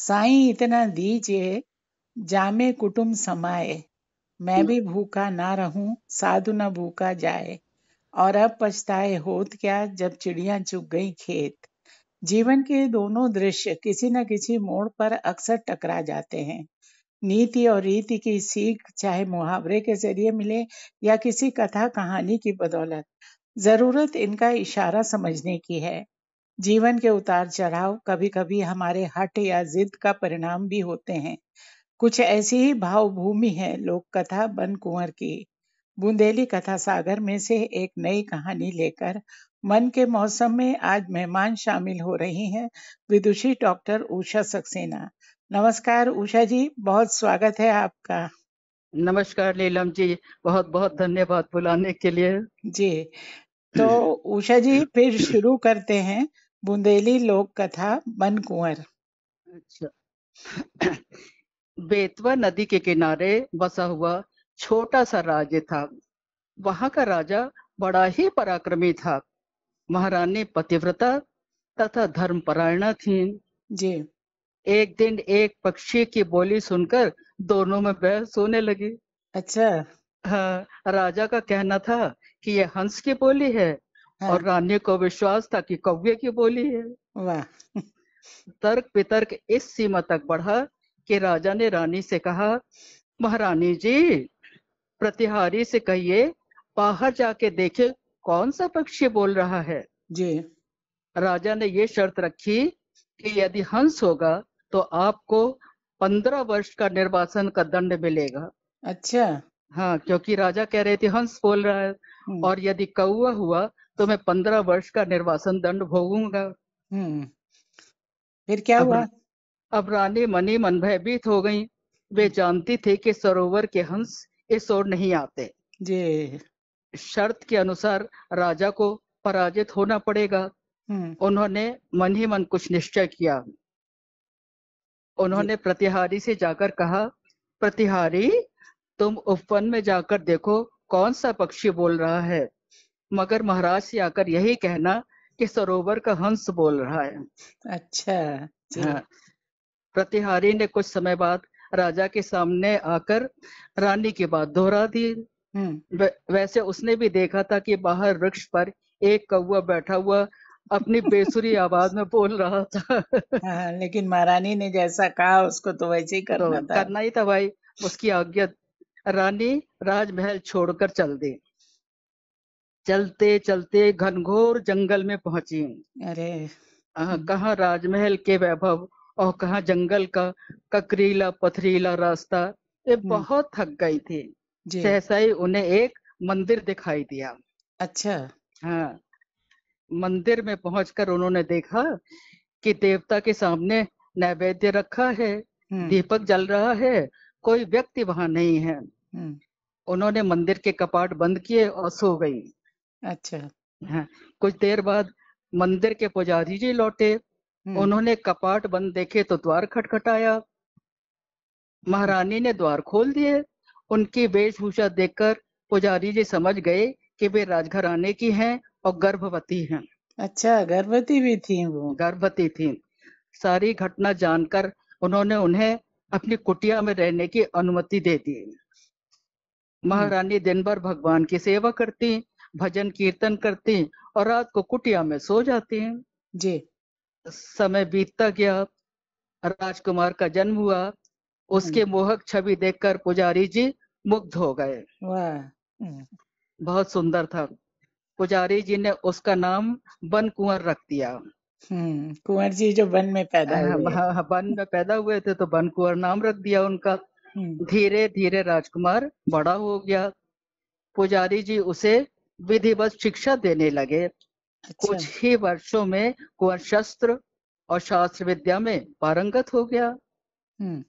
साई इतना दीजिए जामे कुटुम समाए मैं भी भूखा ना रहूं साधु ना भूखा जाए और अब पछताए होत क्या जब चिड़िया चुग गई खेत जीवन के दोनों दृश्य किसी न किसी मोड़ पर अक्सर टकरा जाते हैं नीति और रीति की सीख चाहे मुहावरे के जरिए मिले या किसी कथा कहानी की बदौलत जरूरत इनका इशारा समझने की है जीवन के उतार चढ़ाव कभी कभी हमारे हट या जिद का परिणाम भी होते हैं कुछ ऐसी ही भावभूमि है लोक कथा बन कुंवर की बुंदेली कथा सागर में से एक नई कहानी लेकर मन के मौसम में आज मेहमान शामिल हो रही हैं विदुषी डॉक्टर उषा सक्सेना नमस्कार उषा जी बहुत स्वागत है आपका नमस्कार नीलम जी बहुत बहुत धन्यवाद बुलाने के लिए जी तो उषा जी फिर शुरू करते हैं बुंदेली लोक कथा बन कुंवर अच्छा बेतवा नदी के किनारे बसा हुआ छोटा सा राज्य था वहां का राजा बड़ा ही पराक्रमी था महारानी पतिव्रता तथा धर्मपरायणा थी जी एक दिन एक पक्षी की बोली सुनकर दोनों में बहस होने लगी अच्छा हाँ, राजा का कहना था कि ये हंस की बोली है हाँ। और रानी को विश्वास था कि कौवे की बोली है तर्क वितर्क इस सीमा तक बढ़ा कि राजा ने रानी से कहा महारानी जी प्रतिहारी से कहिए बाहर जाके देखे कौन सा पक्षी बोल रहा है जी राजा ने ये शर्त रखी कि यदि हंस होगा तो आपको पंद्रह वर्ष का निर्वासन का दंड मिलेगा अच्छा हाँ क्योंकि राजा कह रहे थे हंस बोल रहा है हम्म। और यदि कौआ हुआ तो मैं पंद्रह वर्ष का निर्वासन दंड भोगूंगा हम्म। फिर क्या अब, हुआ अब रानी मनी मन भयभीत हो गई वे हम्म। जानती थी कि सरोवर के हंस इस ओर नहीं आते जी शर्त के अनुसार राजा को पराजित होना पड़ेगा उन्होंने मन ही मन कुछ निश्चय किया उन्होंने प्रतिहारी से जाकर कहा प्रतिहारी तुम उपवन में जाकर देखो कौन सा पक्षी बोल रहा है मगर महाराज से आकर यही कहना कि सरोवर का हंस बोल रहा है अच्छा हाँ। प्रतिहारी ने कुछ समय बाद राजा के सामने आकर रानी की बात दोहरा दी हम्म। वैसे उसने भी देखा था कि बाहर वृक्ष पर एक कौआ बैठा हुआ अपनी बेसुरी आवाज में बोल रहा था आ, हाँ, लेकिन महारानी ने जैसा कहा उसको तो वैसे ही तो करना तो, था करना ही था भाई उसकी आज्ञा रानी राजमहल छोड़कर चल दी चलते चलते घनघोर जंगल में पहुंची अरे कहा राजमहल के वैभव और कहा जंगल का ककरीला पथरीला रास्ता ये हम्म। बहुत थक गई थी सहसा ही उन्हें एक मंदिर दिखाई दिया अच्छा हाँ मंदिर में पहुंचकर उन्होंने देखा कि देवता के सामने नैवेद्य रखा है हम्म। दीपक जल रहा है कोई व्यक्ति वहां नहीं है हम्म। उन्होंने मंदिर के कपाट बंद किए और सो गई अच्छा हाँ, कुछ देर बाद मंदिर के पुजारी जी लौटे हम्म। उन्होंने कपाट बंद देखे तो द्वार खटखटाया महारानी ने द्वार खोल दिए उनकी वेशभूषा देखकर पुजारी जी समझ गए कि वे राजघराने की हैं और गर्भवती हैं अच्छा गर्भवती भी थी वो गर्भवती थी सारी घटना जानकर उन्होंने उन्हें अपनी कुटिया में रहने की अनुमति देती महारानी दिन भर भगवान की सेवा करती भजन कीर्तन करती और रात को कुटिया में सो जाती हैं जी समय बीतता गया राजकुमार का जन्म हुआ उसके हम्म। मोहक छवि देखकर पुजारी जी मुग्ध हो गए हम्म। बहुत सुंदर था पुजारी जी ने उसका नाम बन कुंवर रख दिया हुँ, हम्म, कुंवर जी जो वन में पैदा हाँ, हुए हाँ, हाँ, वन में पैदा हुए थे तो वन कुंवर नाम रख दिया उनका हम्म। धीरे धीरे राजकुमार बड़ा हो गया पुजारी जी उसे विधिवत शिक्षा देने लगे अच्छा। कुछ ही वर्षों में कुंवर शस्त्र और शास्त्र विद्या में पारंगत हो गया हम्म।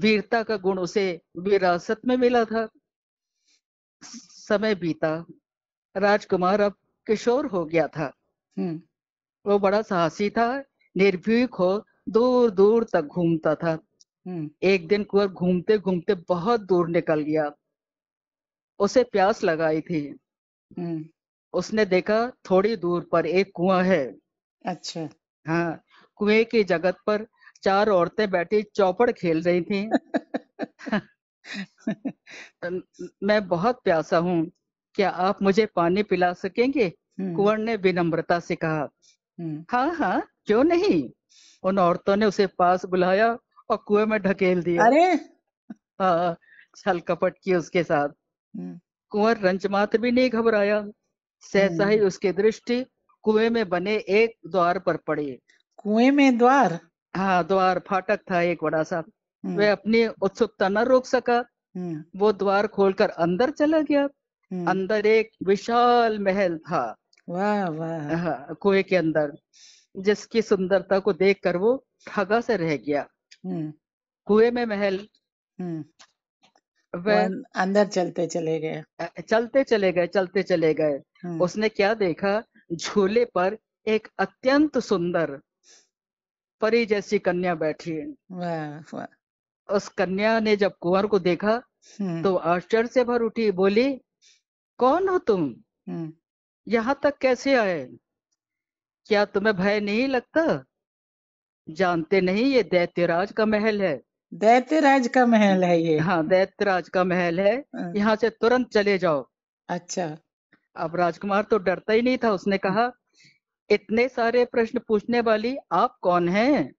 वीरता का गुण उसे विरासत में मिला था समय बीता राजकुमार अब किशोर हो गया था वो बड़ा साहसी था निर्भीक हो दूर दूर तक घूमता था हम्म। एक दिन कुंवर घूमते घूमते बहुत दूर निकल गया उसे प्यास लगाई थी हम्म। उसने देखा थोड़ी दूर पर एक कुआं है अच्छा हाँ कुएं की जगत पर चार औरतें बैठी चौपड़ खेल रही थी मैं बहुत प्यासा हूँ क्या आप मुझे पानी पिला सकेंगे हम्म। कुंवर ने विनम्रता से कहा हम्म। हाँ हाँ क्यों नहीं उन औरतों ने उसे पास बुलाया और कुएं में ढकेल दिया अरे हाँ छल कपट की उसके साथ हम्म। कुंवर रंच भी नहीं घबराया सहसा ही हम्म। उसकी दृष्टि कुएं में बने एक द्वार पर पड़ी कुएं में द्वार हाँ द्वार फाटक था एक बड़ा सा वह अपनी उत्सुकता न रोक सका वो द्वार खोलकर अंदर चला गया अंदर एक विशाल महल था वाह वाह कुएं के अंदर जिसकी सुंदरता को देखकर वो ठगा से रह गया हम्म। कुएं में महल हम्म। वह अंदर चलते चले गए चलते चले गए चलते चले गए उसने क्या देखा झूले पर एक अत्यंत सुंदर परी जैसी कन्या बैठी वाह वाह उस कन्या ने जब कुंवर को देखा हम्म। तो आश्चर्य से भर उठी बोली कौन हो तुम यहां तक कैसे आए क्या तुम्हें भय नहीं लगता जानते नहीं ये दैत्यराज का महल है दैत्यराज का महल है ये हाँ दैत्यराज का महल है हाँ। यहाँ से तुरंत चले जाओ अच्छा अब राजकुमार तो डरता ही नहीं था उसने कहा इतने सारे प्रश्न पूछने वाली आप कौन हैं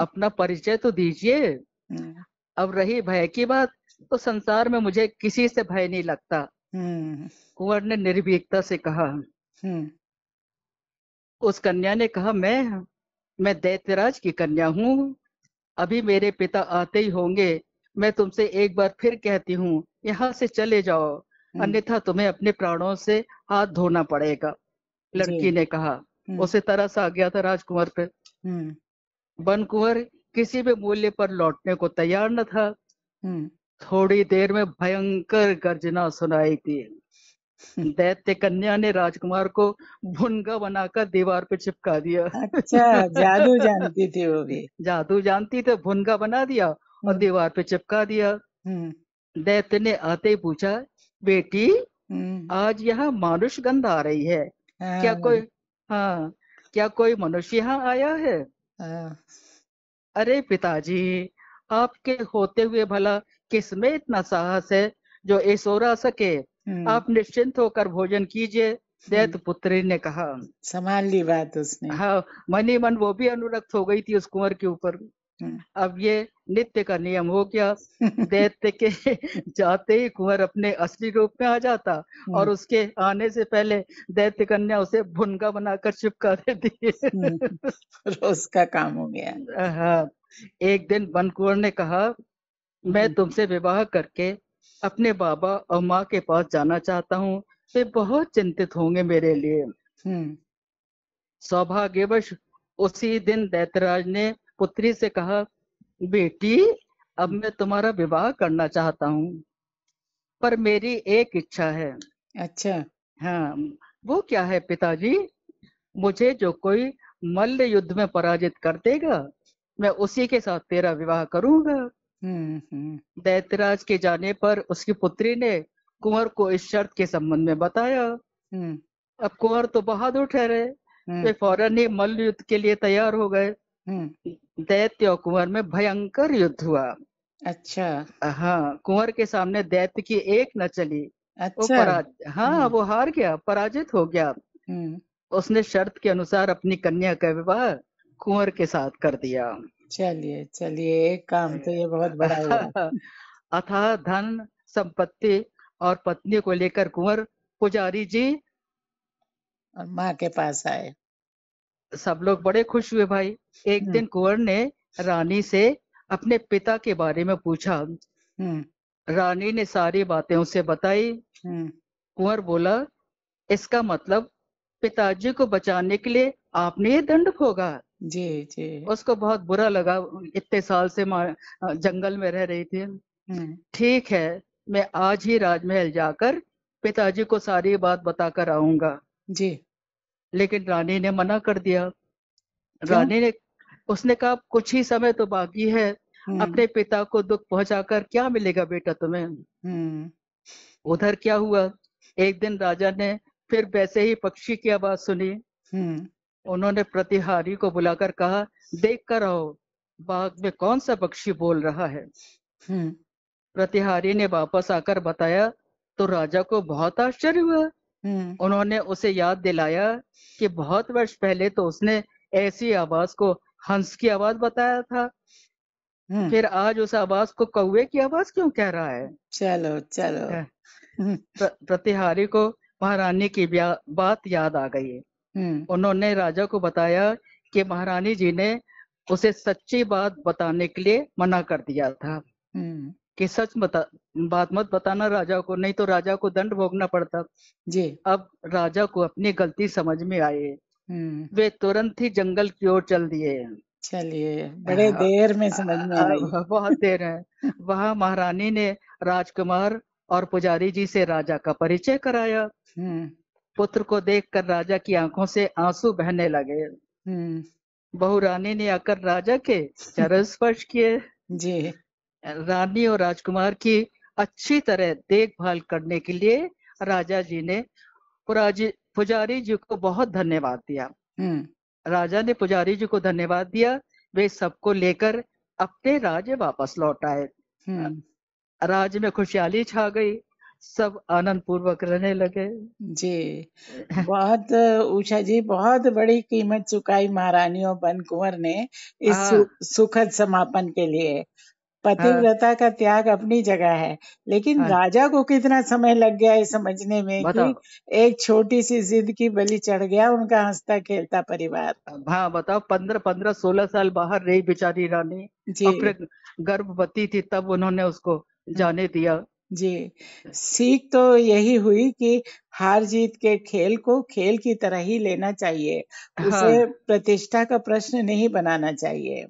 अपना परिचय तो दीजिए हाँ। अब रही भय की बात तो संसार में मुझे किसी से भय नहीं लगता हम्म। कुंवर ने निर्भीकता से कहा हम्म। उस कन्या ने कहा मैं मैं दैत्यराज की कन्या हूँ अभी मेरे पिता आते ही होंगे मैं तुमसे एक बार फिर कहती हूँ यहाँ से चले जाओ हम्म। अन्यथा तुम्हें अपने प्राणों से हाथ धोना पड़ेगा लड़की ने कहा उसे तरस आ गया था राजकुमार पर बन कुंवर किसी भी मूल्य पर लौटने को तैयार न था थोड़ी देर में भयंकर गर्जना सुनाई दी दैत्य कन्या ने राजकुमार को भुनगा बनाकर दीवार पे चिपका दिया अच्छा जादू जानती थी वो भी जादू जानती थी तो भुनगा बना दिया और हम्म। दीवार पे चिपका दिया हम्म। दैत्य ने आते ही पूछा बेटी हम्म। आज यहाँ मानुष गंध आ रही है हाँ, क्या कोई हाँ क्या कोई मनुष्य यहाँ आया है हाँ। अरे पिताजी आपके होते हुए भला किसमें इतना साहस है जो ऐसा सके हम्म। आप निश्चिंत होकर भोजन कीजिए हम्म। दैत पुत्री ने कहा संभाल ली बात उसने हाँ मनी ही मन वो भी अनुरक्त हो गई थी उस कुंवर के ऊपर हम्म। अब ये नित्य का नियम हो गया दैत्य के जाते ही कुंवर अपने असली रूप में आ जाता और उसके आने से पहले दैत्य कन्या उसे भुनगा बनाकर चिपका देती रोज का काम हो गया हाँ एक दिन बनकुंवर ने कहा मैं हम्म। तुमसे विवाह करके अपने बाबा और माँ के पास जाना चाहता हूँ वे बहुत चिंतित होंगे मेरे लिए हम्म। सौभाग्यवश उसी दिन दैतराज ने पुत्री से कहा बेटी अब मैं तुम्हारा विवाह करना चाहता हूँ पर मेरी एक इच्छा है अच्छा हाँ वो क्या है पिताजी मुझे जो कोई मल्ल युद्ध में पराजित कर देगा मैं उसी के साथ तेरा विवाह करूंगा दैतराज के जाने पर उसकी पुत्री ने कुंवर को इस शर्त के संबंध में बताया हम्म। अब कुंवर तो बहादुर ठहरे हम्म। वे फौरन ही मल्ल युद्ध के लिए तैयार हो गए हम्म। दैत्य और कुंवर में भयंकर युद्ध हुआ अच्छा हाँ कुंवर के सामने दैत्य की एक न चली अच्छा वो हाँ वो हार गया पराजित हो गया उसने शर्त के अनुसार अपनी कन्या का विवाह कुंवर के साथ कर दिया चलिए, चलिए एक काम तो ये बहुत बड़ा हुआ। अथाह धन, संपत्ति और पत्नी को लेकर कुंवर पुजारी जी और माँ के पास आए। सब लोग बड़े खुश हुए भाई। एक हम्म। दिन कुंवर ने रानी से अपने पिता के बारे में पूछा। हम्म। रानी ने सारी बातें उसे बताई। हम्म। कुंवर बोला, इसका मतलब पिताजी को बचाने के लिए आपने ये दंड भोगा जी जी उसको बहुत बुरा लगा इतने साल से जंगल में रह रही थी हम्म। ठीक है मैं आज ही राजमहल जाकर पिताजी को सारी बात बताकर आऊंगा जी लेकिन रानी ने मना कर दिया रानी ने उसने कहा कुछ ही समय तो बाकी है हम्म। अपने पिता को दुख पहुंचाकर क्या मिलेगा बेटा तुम्हें हम्म। उधर क्या हुआ एक दिन राजा ने फिर वैसे ही पक्षी की आवाज सुनी हम्म। उन्होंने प्रतिहारी को बुलाकर कहा देख कर आओ बाग में कौन सा पक्षी बोल रहा है हम्म। प्रतिहारी ने वापस आकर बताया तो राजा को बहुत आश्चर्य हुआ हम्म। उन्होंने उसे याद दिलाया कि बहुत वर्ष पहले तो उसने ऐसी आवाज को हंस की आवाज बताया था फिर आज उस आवाज को कौए की आवाज क्यों कह रहा है चलो चलो हाँ। प्र, प्रतिहारी को महारानी की बात याद आ गई हम्म। उन्होंने राजा को बताया कि महारानी जी ने उसे सच्ची बात बताने के लिए मना कर दिया था हम्म। कि सच बता बात मत बताना राजा को नहीं तो राजा को दंड भोगना पड़ता जी अब राजा को अपनी गलती समझ में आए हम्म। वे तुरंत ही जंगल की ओर चल दिए चलिए बड़े देर में समझ में हाँ, आई बहुत देर है वहा महारानी ने राजकुमार और पुजारी जी से राजा का परिचय कराया हम्म। पुत्र को देखकर राजा की आंखों से आंसू बहने लगे हम्म। बहु रानी ने आकर राजा के चरण स्पर्श किए जी रानी और राजकुमार की अच्छी तरह देखभाल करने के लिए राजा जी ने पुजारी जी को बहुत धन्यवाद दिया हम्म। राजा ने पुजारी जी को धन्यवाद दिया वे सबको लेकर अपने राज्य वापस लौट आए राज में खुशहाली छा गई सब आनंद पूर्वक रहने लगे जी बहुत उषा जी बहुत बड़ी कीमत चुकाई महारानियों बन कुंवर ने इस हाँ। सुखद समापन के लिए पतिव्रता हाँ। का त्याग अपनी जगह है लेकिन हाँ। राजा को कितना समय लग गया है समझने में कि एक छोटी सी जिद की बलि चढ़ गया उनका हंसता खेलता परिवार हाँ बताओ पंद्रह पंद्रह सोलह साल बाहर रही बेचारी रानी जी गर्भवती थी तब उन्होंने उसको हाँ। जाने दिया जी सीख तो यही हुई कि हार जीत के खेल को खेल की तरह ही लेना चाहिए हाँ। उसे प्रतिष्ठा का प्रश्न नहीं बनाना चाहिए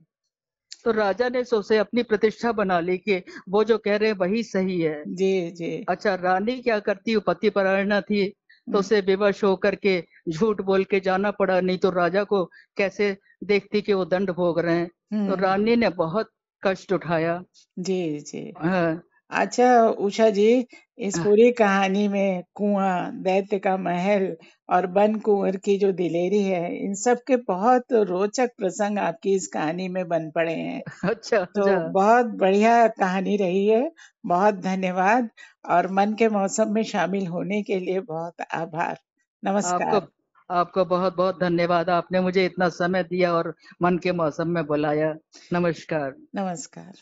तो राजा ने सोचे अपनी प्रतिष्ठा बना ली कि वो जो कह रहे हैं वही सही है जी जी अच्छा रानी क्या करती पति परायणा थी तो उसे विवश होकर के झूठ बोल के जाना पड़ा नहीं तो राजा को कैसे देखती कि वो दंड भोग रहे हैं तो हम्म। रानी ने बहुत कष्ट उठाया जी जी हाँ अच्छा उषा जी, इस हाँ। पूरी कहानी में कुआं, दैत्य का महल और बन कुंवर की जो दिलेरी है, इन सब के बहुत रोचक प्रसंग आपकी इस कहानी में बन पड़े हैं। अच्छा, तो अच्छा। बहुत बढ़िया कहानी रही है, बहुत धन्यवाद और मन के मौसम में शामिल होने के लिए बहुत आभार। आपको नमस्कार। आपको बहुत-बहुत धन्यवाद। आपने मुझे इतना समय दिया और मन के मौसम में बुलाया। नमस्कार। नमस्कार।